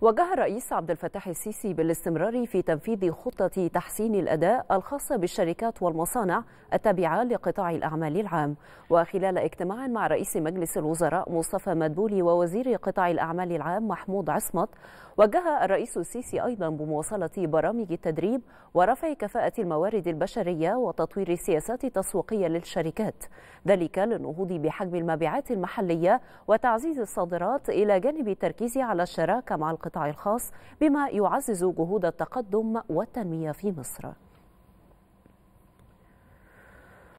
وجه الرئيس عبد الفتاح السيسي بالاستمرار في تنفيذ خطة تحسين الأداء الخاصة بالشركات والمصانع التابعة لقطاع الأعمال العام وخلال اجتماع مع رئيس مجلس الوزراء مصطفى مدبولي ووزير قطاع الأعمال العام محمود عصمت وجه الرئيس السيسي أيضا بمواصلة برامج التدريب ورفع كفاءة الموارد البشرية وتطوير السياسات التسويقية للشركات ذلك للنهوض بحجم المبيعات المحلية وتعزيز الصادرات إلى جانب التركيز على الشراكة مع القطاع الخاص بما يعزز جهود التقدم والتنمية في مصر